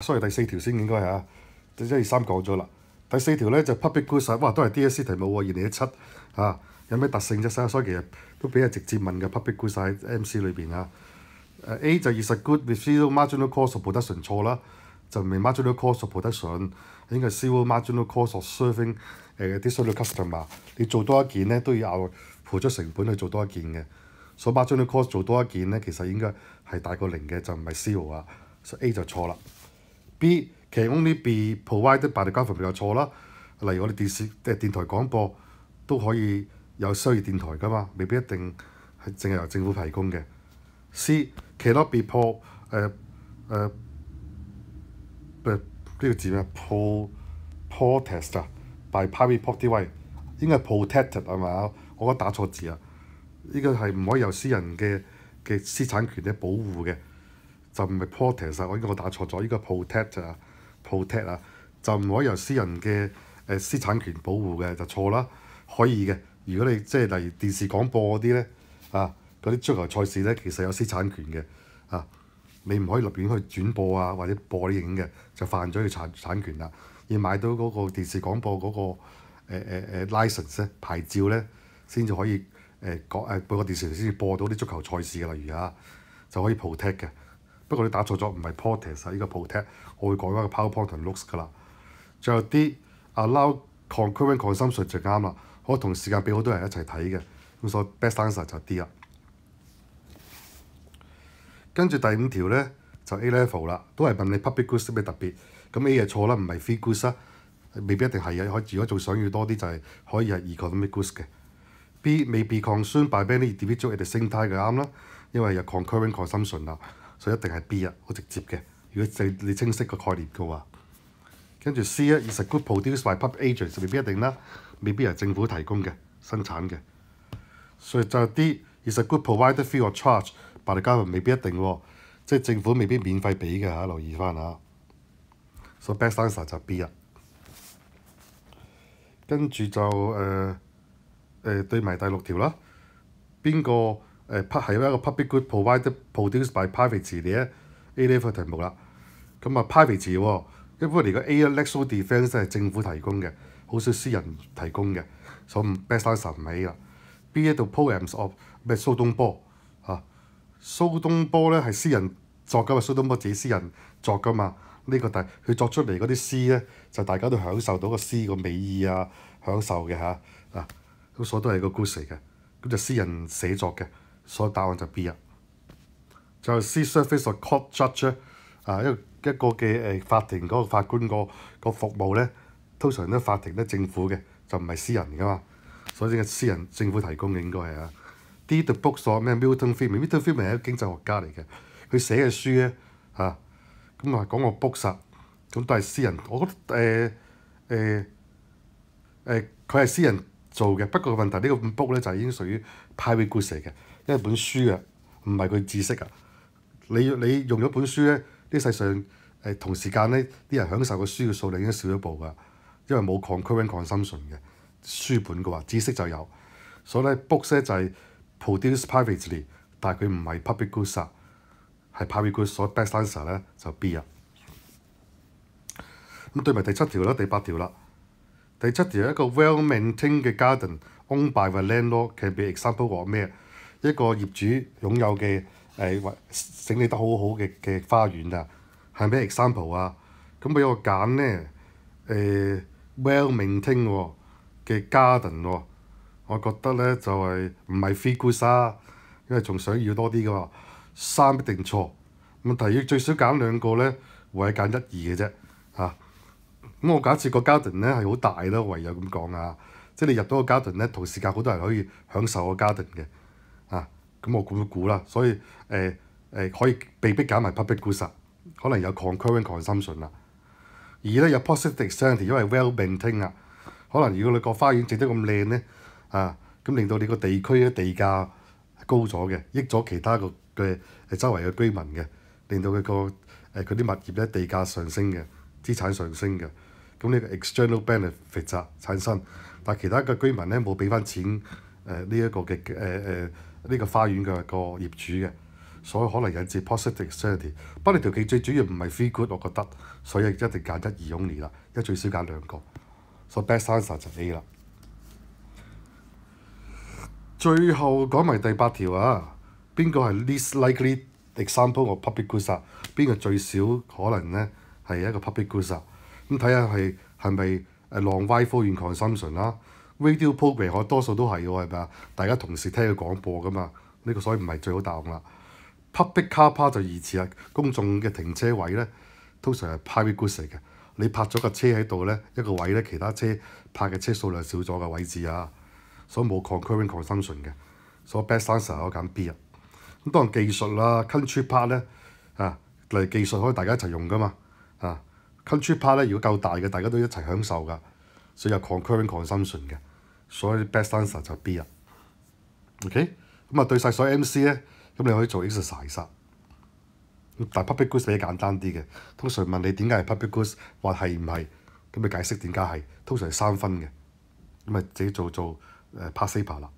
所以第四条先应该吓，一、二、三讲咗啦。第四条咧就 public good 哇，都系 D S C 题目。二零一七吓有咩特性啫？所以其实都俾人直接问嘅 public good 喺 M C 里边啊。诶 A 就二十 good with zero marginal cost production 错啦，就唔系 marginal cost production 应该 zero marginal cost serving 诶啲 a 要 customer。你做多一件咧都要有付出成本去做多一件嘅，所以 marginal cost 做多一件咧其实应该系大过零嘅，就唔系 zero 啊，所以 A 就错啦。B. 其 only be provided by the government 有錯啦。例如我哋電視即係電台廣播都可以有商業電台噶嘛，未必一定係淨係由政府提供嘅。C. 其 n o t be po r 誒誒誒呢個字咩？protest p r o 啊，by private property 應該係 protected 係嘛？我覺得打錯字啊，呢個係唔可以由私人嘅嘅私產權咧保護嘅。就唔係 protect，實我呢我打錯咗。呢個 protect 啊，protect 啊，就唔可以由私人嘅誒私產權保護嘅就錯啦。可以嘅，如果你即係例如電視廣播嗰啲咧啊，嗰啲足球賽事咧，其實有私產權嘅啊，你唔可以立亂去轉播啊，或者播啲影嘅，就犯咗佢產產權啦。要買到嗰個電視廣播嗰個誒誒誒 license 牌照咧，先至可以誒講誒播電視先至播到啲足球賽事，嘅，例如啊，就可以 protect 嘅。不過你打錯咗，唔係 portat 啊！依個 portat，我會改翻個 powerpoint looks 㗎啦。最有啲 allow concurrent consumption 就啱啦。以同時間俾好多人一齊睇嘅，咁所以 best answer 就啲 D 啦。跟住第五條咧就 A level 啦，都係問你 public goods 有咩特別。咁 A 係錯啦，唔係 free goods 啊。未必一定係啊，可如果仲想要多啲就係可以係 e c o u o l i c goods 嘅 b m a y n e concurrent c o n s u m i t i o n 嘅啱啦，因為有 concurrent consumption 啦。所以一定係 B 啊，好直接嘅。如果你你清晰個概念嘅話，跟住 C 啊，s a good p r o d u c e r by public agents 未必一定啦，未必係政府提供嘅生產嘅。所以就 D，i s a good provider fee or charge，by the government，未必一定喎，即係政府未必免費俾嘅嚇，留意翻嚇。所以 best answer 就 B 啊，跟住就誒誒對埋第六條啦，邊個？誒 p 係一個 public good provided produced by p r i v a t e s 嚟嘅 A 呢個題目啦，咁啊 p r i v a t e s 喎，一般嚟個 A l e x t u r a l defence 係政府提供嘅，好少私人提供嘅，所以 best answer 唔起啦。B 一度 poems of 咩蘇東坡啊，蘇東坡咧係私人作噶嘛，蘇東坡自己私人作㗎嘛，呢個大佢作出嚟嗰啲詩咧，就大家都享受到個詩個美意啊，享受嘅嚇啊，咁所以都係個故事 o 嘅，咁就私人寫作嘅。所以答案就 B 啊，就 C surface 嘅 court judge 啊，一個一個嘅誒法庭嗰個法官個個服務咧，通常都法庭都政府嘅，就唔係私人㗎嘛。所以嘅私人政府提供嘅應該係啊。D the book 所咩 Milton Friedman，Milton Friedman 係一個經濟學家嚟嘅，佢寫嘅書咧嚇咁啊講個 book 實咁都係私人。我覺得誒誒誒，佢係私人做嘅，不過問題呢個 book 咧就已經屬於 private goods 嚟嘅。一本書嘅唔係佢知識啊，你你用咗本書咧，啲世上誒同時間咧啲人享受嘅書嘅數量已經少咗步噶，因為冇 concurrent consumption 嘅書本嘅話，知識就有，所以咧 book 咧就係 produce privately，但係佢唔係 public good，s 係 public good s 所 best answer 咧就 B 啊。咁對埋第七條啦，第八條啦，第七條一個 well-maintained 嘅 garden owned by the landlord，can b example 話咩？一個業主擁有嘅誒或整理得好好嘅嘅花園啊，係咩 example 啊？咁俾我揀咧誒，well-maintained 嘅 garden 喎，我覺得咧就係唔係非孤沙，因為仲想要多啲嘅喎，三一定錯。咁但要最少揀兩個咧，或者揀一二嘅啫嚇。咁我假設個 garden 咧係好大啦，唯有咁講啊，即係你入到個 garden 咧，同時間好多人可以享受個 garden 嘅。咁我估估啦，所以誒誒可以被逼搞埋 public goods 啊，可能有 c o n c u r r e n t conumption 啦，而咧有 positive e x t e n i t y 因為 w e l l o m i n g 啊，可能如果你個花園整得咁靚咧，啊咁令到你個地區咧地價高咗嘅，益咗其他個嘅誒周圍嘅居民嘅，令到佢個誒佢啲物業咧地價上升嘅，資產上升嘅，咁呢個 external benefit 肥澤產生，但其他嘅居民咧冇俾翻錢。誒呢一個嘅誒誒呢個花園嘅個業主嘅，所以可能引致 positive certainty。不過條記最主要唔係 free good，我覺得，所以一定揀一、二 only 啦，一最少揀兩個，所以 best answer 就 A 啦。最後講埋第八條啊，邊個係 least likely example of public good 啊？邊個最少可能咧係一個 public good 啊？咁睇下係係咪誒 consumption 啦？Radio program 我多數都係喎，係咪啊？大家同時聽佢廣播噶嘛？呢個所以唔係最好答案啦。Public car park 就疑似啊，公眾嘅停車位咧，通常係 private goods 嚟嘅。你泊咗架車喺度咧，一個位咧，其他車泊嘅車數量少咗嘅位置啊，所以冇 concurrent consumption 嘅。所以 best answer 我揀 B 啊。咁當技術啦，country park 咧嚇嚟技術可以大家一齊用噶嘛啊。country park 咧如果夠大嘅，大家都一齊享受㗎，所以有 concurrent consumption 嘅。所以 best a n w e r 就 B 啊，OK，咁啊對曬所有 MC 咧，咁你可以做 exercise。但 public goods 比較簡單啲嘅，通常問你點解係 public goods 或係唔係，咁你解釋點解係，通常係三分嘅，咁啊自己做做誒 pass 評啦。